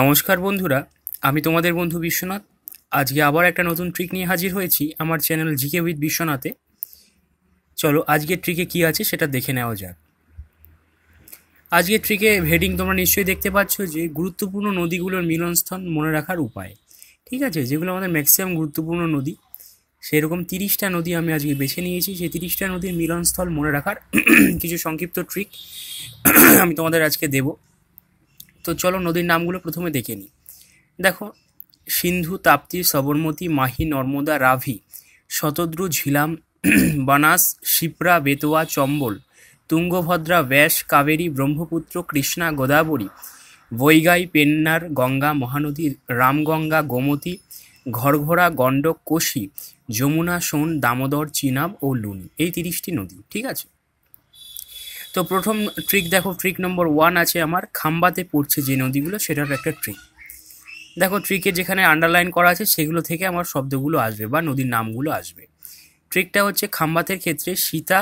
নমস্কার বন্ধুরা আমি তোমাদের বন্ধু বিশ্বনাথ আজকে আবার একটা নতুন ট্রিক নিয়ে হাজির হয়েছি আমার চ্যানেল জিকে উইথ বিশ্বনাথে চলো আজকের ট্রিকে কি আছে সেটা দেখে নেওয়া যাক আজকের ট্রিকে হেডিং তোমরা নিশ্চয়ই দেখতে পাচ্ছ যে গুরুত্বপূর্ণ নদীগুলোর মিলনস্থান মনে রাখার উপায় ঠিক আছে যেগুলো আমাদের ম্যাক্সিমাম গুরুত্বপূর্ণ নদী সেরকম তিরিশটা নদী আমি আজকে বেছে নিয়েছি সেই তিরিশটা নদীর মিলনস্থল মনে রাখার কিছু সংক্ষিপ্ত ট্রিক আমি তোমাদের আজকে দেবো তো চলো নদীর নামগুলো প্রথমে দেখে নিই দেখো সিন্ধু তাপ্তি সবরমতী মাহি নর্মদা রাভি শতদ্রু ঝিলাম বানাস শিপ্রা বেতোয়া চম্বল তুঙ্গভদ্রা ব্যাস কাবেরী ব্রহ্মপুত্র কৃষ্ণা গোদাবরী বৈগাই পেন্নার গঙ্গা মহানদী রামগঙ্গা গোমতী ঘরঘরা গণ্ডক কোশি যমুনা সোন দামোদর চিনাব ও লুনি এই তিরিশটি নদী ঠিক আছে তো প্রথম ট্রিক দেখো ট্রিক নম্বর ওয়ান আছে আমার খাম্বাতে পড়ছে যে নদীগুলো সেটার একটা ট্রিক দেখো ট্রিকে যেখানে আন্ডারলাইন করা আছে সেগুলো থেকে আমার শব্দগুলো আসবে বা নদীর নামগুলো আসবে ট্রিকটা হচ্ছে খাম্বাতের ক্ষেত্রে সীতা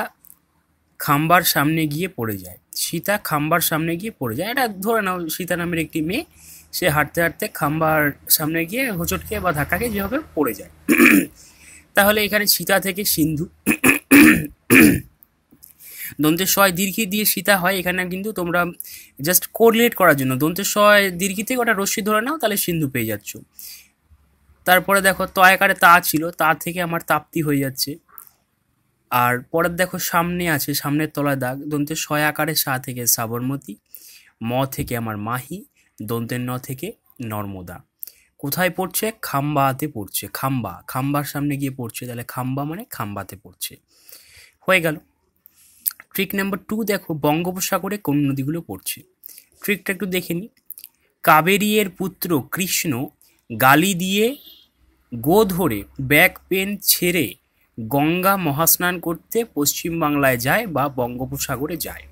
খাম্বার সামনে গিয়ে পড়ে যায় সীতা খাম্বার সামনে গিয়ে পড়ে যায় এটা ধরে নাও সীতা নামের একটি মেয়ে সে হাঁটতে হাঁটতে খাম্বার সামনে গিয়ে হোঁচটকে বা ধাক্কাকে যেভাবে পড়ে যায় তাহলে এখানে সীতা থেকে সিন্ধু দন্তের শয় দীর্ঘি দিয়ে সীতা হয় এখানে কিন্তু তোমরা জাস্ট কোরলেট করার জন্য দন্তের শয় দীর্ঘি থেকে ওটা রশ্মি ধরে নাও তাহলে সিন্ধু পেয়ে যাচ্ছ তারপরে দেখো তয়াকারে তা ছিল তা থেকে আমার তাপ্তি হয়ে যাচ্ছে আর পরে দেখো সামনে আছে সামনের তলায় দাগ দন্তের শয় আকারে সা থেকে সাবরমতী ম থেকে আমার মাহি দন্তের ন থেকে নর্মদা কোথায় পড়ছে খাম্বাতে পড়ছে খাম্বা খাম্বার সামনে গিয়ে পড়ছে তাহলে খাম্বা মানে খাম্বাতে পড়ছে হয়ে গেল ট্রিক নাম্বার টু দেখো বঙ্গোপসাগরে কোন নদীগুলো পড়ছে ট্রিকটা একটু দেখে নিই কাবেরিয়ের পুত্র কৃষ্ণ গালি দিয়ে গো ধরে ব্যাক পেন ছেড়ে গঙ্গা মহাস্নান করতে পশ্চিমবাংলায় যায় বা বঙ্গোপসাগরে যায়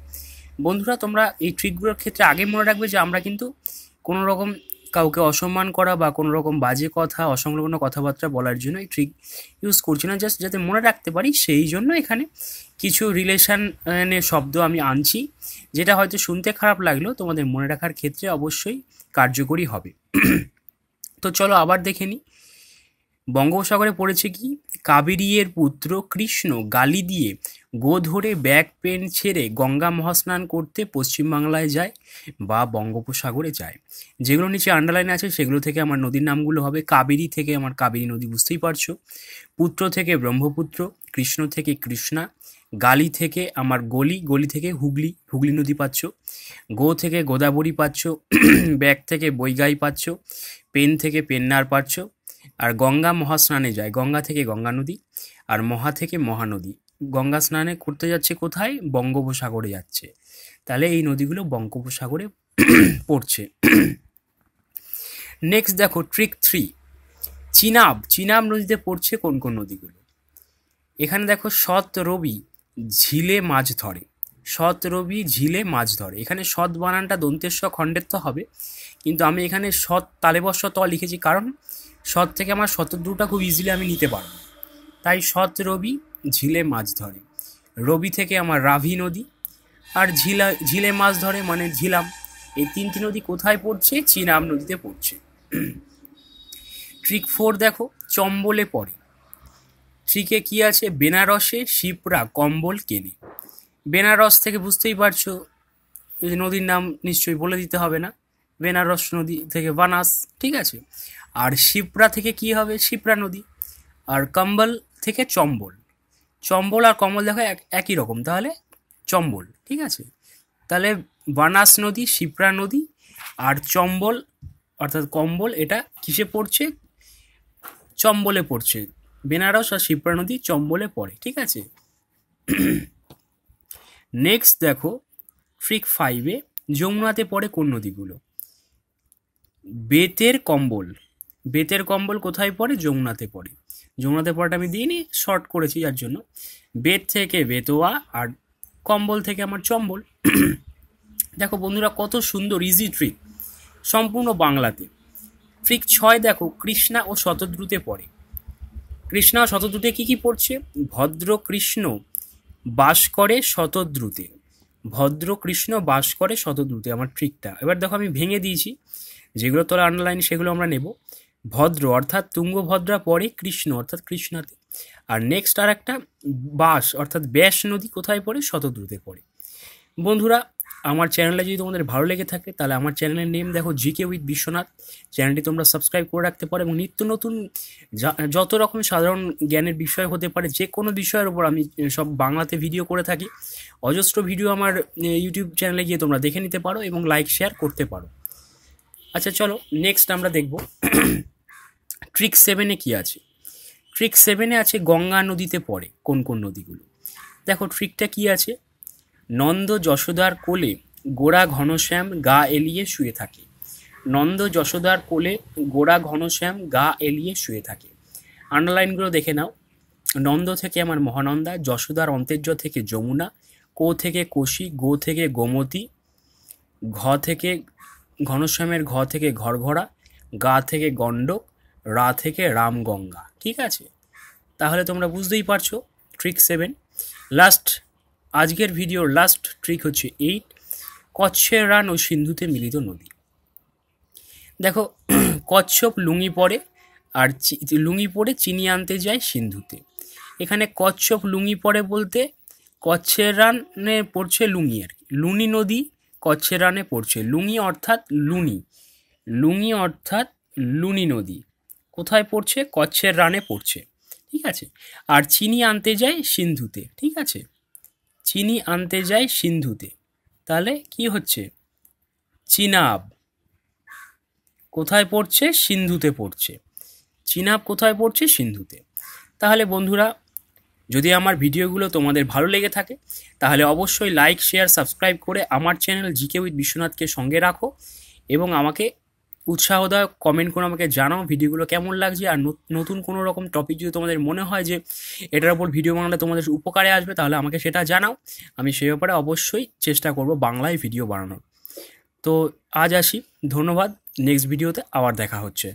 বন্ধুরা তোমরা এই ট্রিকগুলোর ক্ষেত্রে আগে মনে রাখবে যে আমরা কিন্তু কোনো রকম কাউকে অসম্মান করা বা কোনো রকম বাজে কথা অসংলগ্ন কথাবার্তা বলার জন্য এই ট্রিক ইউজ করছি না জাস্ট যাতে মনে রাখতে পারি সেই জন্য এখানে কিছু রিলেশানের শব্দ আমি আনছি যেটা হয়তো শুনতে খারাপ লাগলেও তোমাদের মনে রাখার ক্ষেত্রে অবশ্যই কার্যকরী হবে তো চলো আবার দেখে নিই বঙ্গোপসাগরে পড়েছে কি কাবেরিয়ের পুত্র কৃষ্ণ গালি দিয়ে গো ধরে ব্যাক পেন ছেড়ে গঙ্গা মহাস্নান করতে পশ্চিমবাংলায় যায় বা বঙ্গোপসাগরে যায় যেগুলো নিচে আন্ডারলাইন আছে সেগুলো থেকে আমার নদীর নামগুলো হবে কাবেরী থেকে আমার কাবেরী নদী বুঝতেই পারছো পুত্র থেকে ব্রহ্মপুত্র কৃষ্ণ থেকে কৃষ্ণা গালি থেকে আমার গলি গলি থেকে হুগলি হুগলি নদী পাচ্ছ গো থেকে গোদাবরী পাচ্ছ ব্যাগ থেকে বৈগাই পাচ্ছ পেন থেকে পেন্নার পাচ্ছ আর গঙ্গা মহাস্নানে যায় গঙ্গা থেকে গঙ্গা নদী আর মহা থেকে মহানদী গঙ্গা স্নানে করতে যাচ্ছে কোথায় বঙ্গোপসাগরে যাচ্ছে তাহলে এই নদীগুলো বঙ্গোপসাগরে পড়ছে নেক্সট দেখো ট্রিক থ্রি চিনাব চিনাব নদীতে পড়ছে কোন কোন নদীগুলো এখানে দেখো সৎ রবি ঝিলে মাছ ধরে সৎ রবি ঝিলে মাছ ধরে এখানে সৎ বানানটা দন্তেশ্বর খণ্ডের তো হবে কিন্তু আমি এখানে সৎ তালেবস্ব ত লিখেছি কারণ সৎ থেকে আমার শতদ্রুটা খুব ইজিলি আমি নিতে পারবো তাই সৎ রবি ঝিলে মাছ ধরে রবি থেকে আমার রাভি নদী আর ঝিলা ঝিলে মাছ ধরে মানে ঝিলাম এই তিনটি নদী কোথায় পড়ছে চিনাম নদীতে পড়ছে ট্রিক ফোর দেখো চম্বলে পড়ে ট্রিকে কি আছে বেনারসে শিপরা কম্বল কেনে বেনারস থেকে বুঝতেই পারছো নদীর নাম নিশ্চয়ই বলে দিতে হবে না বেনারস নদী থেকে বানাস ঠিক আছে আর শিপ্রা থেকে কি হবে শিপ্রা নদী আর কম্বল থেকে চম্বল চম্বল আর কম্বল দেখো একই রকম তাহলে চম্বল ঠিক আছে তাহলে বানাস নদী শিপ্রা নদী আর চম্বল অর্থাৎ কম্বল এটা কিসে পড়ছে চম্বলে পড়ছে বেনারস আর শিপ্রা নদী চম্বলে পড়ে ঠিক আছে নেক্সট দেখো ফ্রিক ফাইভে যমুনাতে পড়ে কোন নদীগুলো বেতের কম্বল বেতের কম্বল কোথায় পড়ে যমুনাতে পড়ে যমুনাতে পড়াটা আমি দিইনি শর্ট করেছি যার জন্য বেত থেকে বেতোয়া আর কম্বল থেকে আমার চম্বল দেখো বন্ধুরা কত সুন্দর ইজি ট্রিক সম্পূর্ণ বাংলাতে ট্রিক ছয় দেখো কৃষ্ণা ও শতদ্রুতে পড়ে কৃষ্ণা ও শতদ্রুতে কী কী পড়ছে ভদ্র কৃষ্ণ বাস করে শতদ্রুতে ভদ্র কৃষ্ণ বাস করে শতদ্রুতে আমার ট্রিকটা এবার দেখো আমি ভেঙে দিয়েছি যেগুলো তোলা আন্ডারলাইন সেগুলো আমরা নেব ভদ্র অর্থাৎ তুঙ্গভদ্রা পরে কৃষ্ণ অর্থাৎ কৃষ্ণাতে আর নেক্সট আর একটা বাস অর্থাৎ ব্যাস নদী কোথায় পড়ে শতদ্রুতে পড়ে বন্ধুরা আমার চ্যানেলে যদি তোমাদের ভালো লেগে থাকে তাহলে আমার চ্যানেলের নেম দেখো জিকে উইথ বিশ্বনাথ চ্যানেলটি তোমরা সাবস্ক্রাইব করে রাখতে পারো এবং নিত্য নতুন যত রকম সাধারণ জ্ঞানের বিষয় হতে পারে যে কোনো বিষয়ের উপর আমি সব বাংলাতে ভিডিও করে থাকি অজস্র ভিডিও আমার ইউটিউব চ্যানেলে গিয়ে তোমরা দেখে নিতে পারো এবং লাইক শেয়ার করতে পারো আচ্ছা চলো নেক্সট আমরা দেখব ট্রিক সেভেনে কী আছে ট্রিক সেভেনে আছে গঙ্গা নদীতে পড়ে কোন কোন নদীগুলো দেখো ট্রিকটা কি আছে নন্দ যশোদার কোলে গোড়া ঘনশ্যাম গা এলিয়ে শুয়ে থাকে নন্দ যশোদার কোলে গোড়া ঘনশ্যাম গা এলিয়ে শুয়ে থাকে আন্ডারলাইনগুলো দেখে নাও নন্দ থেকে আমার মহানন্দা যশোদার অন্তর্য থেকে যমুনা কো থেকে কোশি গো থেকে গোমতী ঘ থেকে ঘনশ্যামের ঘ থেকে ঘরঘরা গা থেকে গণ্ডক রা থেকে রামগঙ্গা ঠিক আছে তাহলে তোমরা বুঝতেই পারছো ট্রিক সেভেন লাস্ট আজকের ভিডিওর লাস্ট ট্রিক হচ্ছে এইট কচ্ছের রান ও সিন্ধুতে মিলিত নদী দেখো কচ্ছপ লুঙ্গি পরে আর লুঙ্গি পরে চিনি আনতে যায় সিন্ধুতে এখানে কচ্ছপ লুঙ্গি পরে বলতে কচ্ছের রানে পড়ছে লুঙ্গি আর কি লুনি নদী কচ্ছের রানে পড়ছে লুঙ্গি অর্থাৎ লুনি লুঙ্গি অর্থাৎ লুনি নদী কোথায় পড়ছে কচ্ছের রানে পড়ছে ঠিক আছে আর চিনি আনতে যায় সিন্ধুতে ঠিক আছে চিনি আনতে যায় সিন্ধুতে তাহলে কি হচ্ছে চিনাব কোথায় পড়ছে সিন্ধুতে পড়ছে চিনাব কোথায় পড়ছে সিন্ধুতে তাহলে বন্ধুরা যদি আমার ভিডিওগুলো তোমাদের ভালো লেগে থাকে তাহলে অবশ্যই লাইক শেয়ার সাবস্ক্রাইব করে আমার চ্যানেল জিকে উইথ বিশ্বনাথকে সঙ্গে রাখো এবং আমাকে উৎসাহ কমেন্ট করে আমাকে জানাও ভিডিওগুলো কেমন লাগছে আর নতুন কোনো রকম টপিক যদি তোমাদের মনে হয় যে এটার উপর ভিডিও বানালে তোমাদের উপকারে আসবে তাহলে আমাকে সেটা জানাও আমি সে ব্যাপারে অবশ্যই চেষ্টা করব বাংলায় ভিডিও বানানোর তো আজ আসি ধন্যবাদ নেক্সট ভিডিওতে আবার দেখা হচ্ছে